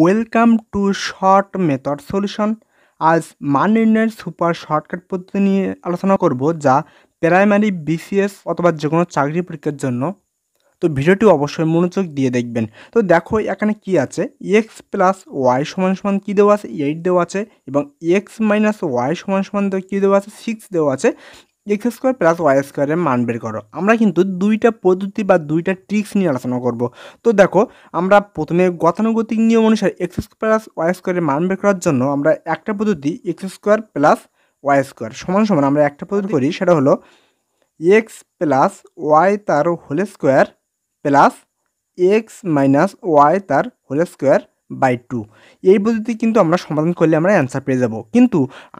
welcome to short method solution আজ মান নির্ণয়ের সুপার শর্টকাট পদ্ধতি নিয়ে আলোচনা করব যা প্রাইমারি বিসিএস অথবা যে কোনো চাকরি পরীক্ষার জন্য তো ভিডিওটি অবশ্যই মনোযোগ দিয়ে দেখবেন তো দেখো এখানে কি আছে এক্স প্লাস ওয়াই সমান সমান কী দেওয়া আছে এইট দেওয়া আছে এবং এক্স মাইনাস ওয়াই সমান সমান কী দেওয়া আছে সিক্স দেওয়া আছে এক্স স্কোয়ার প্লাস ওয়াই স্কোয়ারের মান বের করো আমরা কিন্তু দুইটা পদ্ধতি বা দুইটা ট্রিক্স নিয়ে আলোচনা করব তো দেখো আমরা প্রথমে গতানুগতিক নিয়ম অনুসারে এক্স স্কোয়ার প্লাস ওয়াই স্কোয়ারের মান বের করার জন্য আমরা একটা পদ্ধতি X square plus Y square সমান সমান আমরা একটা পদ্ধতি করি সেটা হলো এক্স প্লাস ওয়াই তার whole square plus X minus Y তার হোল স্কোয়ার বাই টু এই পদ্ধতি কিন্তু আমরা সমাধান করলে আমরা অ্যান্সার পেয়ে যাব কিন্তু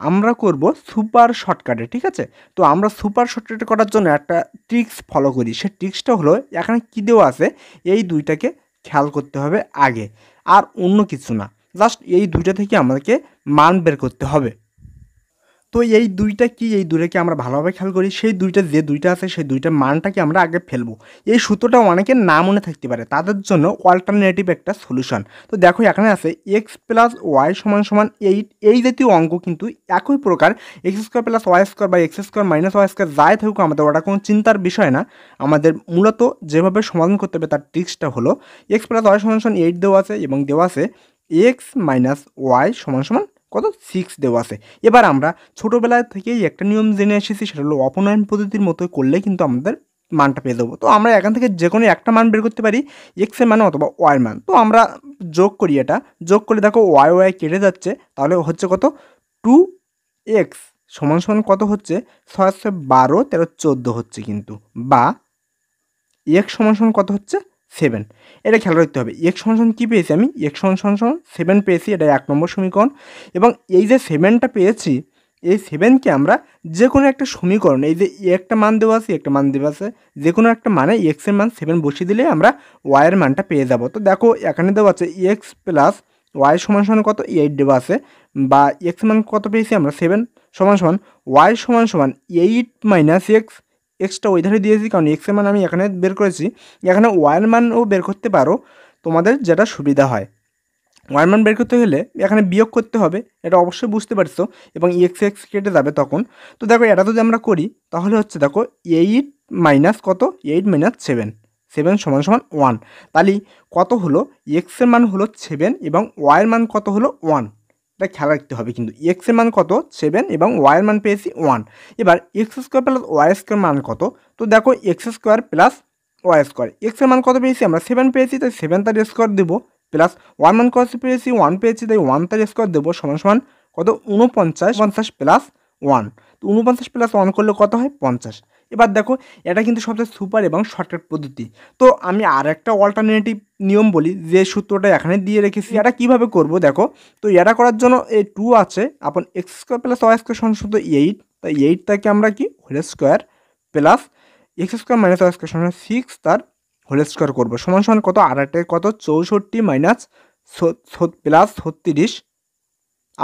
আমরা করব সুপার শর্টকাটে ঠিক আছে তো আমরা সুপার শর্টকাটে করার জন্য একটা ট্রিক্স ফলো করি সে ট্রিক্সটা হলো এখানে কী দেওয়া আছে এই দুইটাকে খেয়াল করতে হবে আগে আর অন্য কিছু না জাস্ট এই দুইটা থেকে আমাদেরকে মান বের করতে হবে তো এই দুইটা কি এই দুইটাকে আমরা ভালোভাবে খেয়াল করি সেই দুইটা যে দুইটা আছে সেই দুইটার মানটাকে আমরা আগে ফেলবো এই সূত্রটা অনেকের না মনে থাকতে পারে তাদের জন্য অল্টারনেটিভ একটা সলিউশন তো দেখো এখানে আছে এক্স প্লাস ওয়াই সমান সমান এইট এই জাতীয় অঙ্ক কিন্তু একই প্রকার X square plus Y square বা X square minus Y square যাই থাকুক আমাদের ওটা কোনো চিন্তার বিষয় না আমাদের মূলত যেভাবে সমাধান করতে হবে তার ট্রিক্সটা হলো এক্স প্লাস ওয়াই সমান সমান এইট দেওয়া আছে এবং দেওয়া আছে এক্স মাইনাস ওয়াই সমান সমান কত সিক্স দেওয়া আছে এবার আমরা ছোটোবেলা থেকেই একটা নিয়ম জেনে এসেছি সেটা হলো অপনয়ন পদ্ধতির মতো করলে কিন্তু আমাদের মানটা পেয়ে দেবো তো আমরা এখান থেকে যে কোনো একটা মান বের করতে পারি এক্সের মান অথবা ওয়ার মান তো আমরা যোগ করি এটা যোগ করে দেখো ওয়াই ওয়াই কেটে যাচ্ছে তাহলে হচ্ছে কত টু এক্স সমান সমান কত হচ্ছে ছয় ছয় বারো তেরো চোদ্দো হচ্ছে কিন্তু বা এক সমান সমান কত হচ্ছে সেভেন এটা খেয়াল রাখতে হবে এক্স সমান কী পেয়েছি আমি এক্স সমান সেভেন পেয়েছি এটা এক নম্বর সমীকরণ এবং এই যে সেভেনটা পেয়েছি এই সেভেনকে আমরা যে কোনো একটা সমীকরণ এই যে একটা মান দেওয়া আছে একটা মান দেওয়া আছে যে কোনো একটা মানে এক্সের মান সেভেন বসিয়ে দিলে আমরা ওয়াইয়ের মানটা পেয়ে যাব তো দেখো এখানে দেওয়া আছে এক্স প্লাস ওয়াই সমান সমান কত এইট দেওয়া আছে বা এক্স মান কত পেয়েছি আমরা সেভেন সমান সমান ওয়াই সমান সমান এইট মাইনাস এক্স এক্সটা ওই ধারে দিয়েছি কারণ এক্সের মান আমি এখানে বের করেছি এখানে ওয়ার মানও বের করতে পারো তোমাদের যেটা সুবিধা হয় ওয়ার মান বের করতে হলে এখানে বিয়োগ করতে হবে এটা অবশ্যই বুঝতে পারছো এবং এক্স এক্স কেটে যাবে তখন তো দেখো এটা যদি আমরা করি তাহলে হচ্ছে দেখো এইট মাইনাস কত এইট মাইনাস সেভেন সেভেন সমান সমান ওয়ান তাহলে কত হলো এক্সের মান হলো সেভেন এবং ওয়ার মান কত হলো ওয়ান এটা খেয়াল রাখতে হবে কিন্তু এক্সের মান কত সেভেন এবং ওয়াইয়ের মান পেয়েছি ওয়ান এবার X square plus Y square মান কত তো দেখো X square plus Y square এক্সের মান কত পেয়েছি আমরা সেভেন পেয়েছি তাই সেভেন তার স্কোয়ার দেবো প্লাস ওয়ান মান কত পেয়েছি ওয়ান পেয়েছি তাই ওয়ান তার স্কোয়ার দেবো সমান সমান কত উনপঞ্চাশ পঞ্চাশ প্লাস ওয়ান তো উনপঞ্চাশ প্লাস ওয়ান করলে কত হয় পঞ্চাশ এবার দেখো এটা কিন্তু সবচেয়ে সুপার এবং শর্টকাট পদ্ধতি তো আমি আর একটা অল্টারনেটিভ নিয়ম বলি যে সূত্রটা এখানে দিয়ে রেখেছি এটা কিভাবে করব দেখো তো এটা করার জন্য এই টু আছে আপন X square plus Y square সমান শুধু এইট তাই এইটটাকে আমরা কি whole square plus X square minus Y square সমান সিক্স তার হোল স্কোয়ার করবো সমান সমান কত একটা কত চৌষট্টি মাইনাস প্লাস ছত্রিশ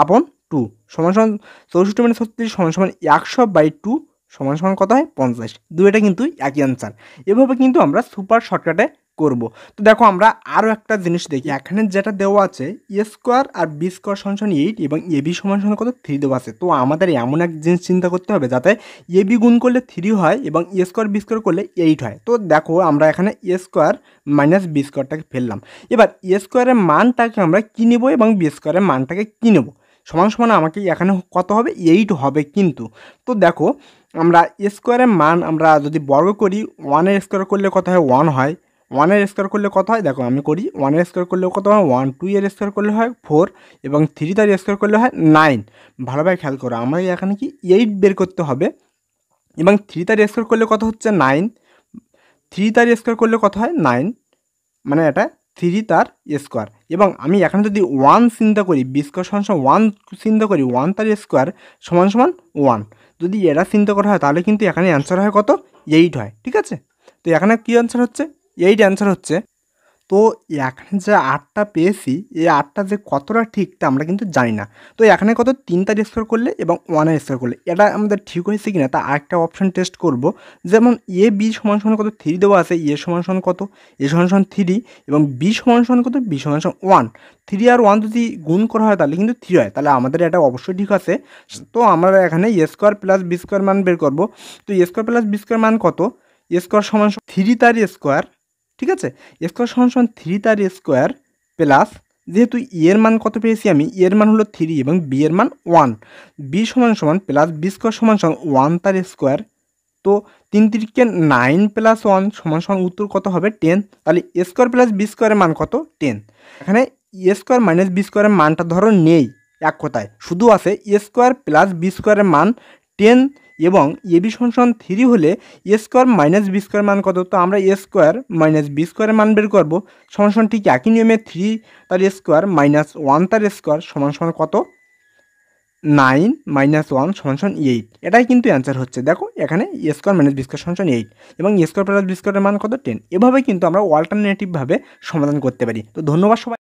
আপন টু সমান সমান চৌষট্টি মাইনাস ছত্রিশ সমান সমান একশো বাই টু সমান সমান কত হয় পঞ্চাশ দুইটা কিন্তু একই অ্যান্সার এভাবে কিন্তু আমরা সুপার শর্টকাটে করব তো দেখো আমরা আরও একটা জিনিস দেখি এখানে যেটা দেওয়া আছে এ স্কোয়ার আর বি স্কোয়ার সমান এইট এবং এ বি সমান সমান কত থ্রি দেওয়া আছে তো আমাদের এমন এক জিনিস চিন্তা করতে হবে যাতে এ বি গুণ করলে থ্রি হয় এবং এ স্কোয়ার বি স্কোয়ার করলে এইট হয় তো দেখো আমরা এখানে এ স্কোয়ার মাইনাস বি স্কোয়ারটাকে ফেললাম এবার এ স্কোয়ারের মানটাকে আমরা কী নেবো এবং বি স্কোয়ারের মানটাকে কী নেবো সমান সমান আমাকে এখানে কত হবে এইট হবে কিন্তু তো দেখো আমরা স্কোয়ারের মান আমরা যদি বর্গ করি ওয়ানের স্কোয়ার করলে কত হয় ওয়ান হয় ওয়ানের স্কোয়ার করলে কত হয় দেখো আমি করি ওয়ানের স্কোয়ার করলে কত হয় ওয়ান টু এর স্কোয়ার করলে হয় ফোর এবং থ্রি তার স্কোয়ার করলে হয় নাইন ভালোভাবে খেয়াল করো আমাদের এখানে কি এইট বের করতে হবে এবং থ্রি তার স্কোয়ার করলে কত হচ্ছে নাইন থ্রি তার স্কোয়ার করলে কত হয় নাইন মানে এটা থ্রি তার স্কোয়ার এবং আমি এখানে যদি ওয়ান চিন্তা করি বি স্কোয়ার সমান সমান ওয়ান চিন্তা করি ওয়ান তার স্কোয়ার সমান সমান ওয়ান যদি এরা চিন্তা করা হয় তাহলে কিন্তু এখানে অ্যান্সার হয় কত এইট হয় ঠিক আছে তো এখানে কী অ্যান্সার হচ্ছে এইট অ্যান্সার হচ্ছে তো এখানে যে আটটা পেয়েছি এই আটটা যে কতটা ঠিক তা আমরা কিন্তু জানি না তো এখানে কত তিনটা স্কোর করলে এবং ওয়ানের স্কোর করলে এটা আমাদের ঠিক হয়েছে কিনা তা আরেকটা অপশন টেস্ট করব যেমন এ বি সমান সমান কত থ্রি দেওয়া আছে এ সমান সমান কত এ সমান সমান থ্রি এবং বি সমান সমান কত বি সমান সমান ওয়ান থ্রি আর ওয়ান যদি গুণ করা হয় তাহলে কিন্তু থ্রি হয় তাহলে আমাদের এটা অবশ্যই ঠিক আছে তো আমরা এখানে A square plus B square মান বের করব তো A square plus B square মান কত এ স্কোয়ার সমান থ্রি তার স্কোয়ার ঠিক আছে স্কোয়ার সমান সমান থ্রি তার স্কোয়ার প্লাস যেহেতু ই e এর মান কত পেয়েছি আমি ই e এর মান হলো থ্রি এবং বি এর মান ওয়ান বি সমান সমান প্লাস বি স্কোয়ার সমান সমান ওয়ান তার স্কোয়ার তো তিন তিরিকে নাইন প্লাস ওয়ান সমান সমান উত্তর কত হবে টেন তাহলে এ স্কোয়ার প্লাস বি স্কোয়ারের মান কত টেন এখানে এ স্কোয়ার মাইনাস বি স্কোয়ারের মানটা ধরো নেই এক কথায় শুধু আছে এ স্কোয়ার প্লাস বি স্কোয়ারের মান টেন এবং এ বি সংসন থ্রি হলে A square minus B square মান কত তো আমরা এ স্কোয়ার মাইনাস বি স্কোয়ারের মান বের করবো সমান সমান ঠিক একই নিয়মে থ্রি তার স্কোয়ার মাইনাস ওয়ান তার স্কোয়ার সমান সমান কত নাইন মাইনাস ওয়ান সমান সমান এইট এটাই কিন্তু অ্যান্সার হচ্ছে দেখো এখানে A square minus B square সমান সমান এইট এবং এ স্কোয়ার প্লাস বি স্কোয়ারের মান কত টেন এভাবে কিন্তু আমরা অল্টারনেটিভভাবে সমাধান করতে পারি তো ধন্যবাদ সবাই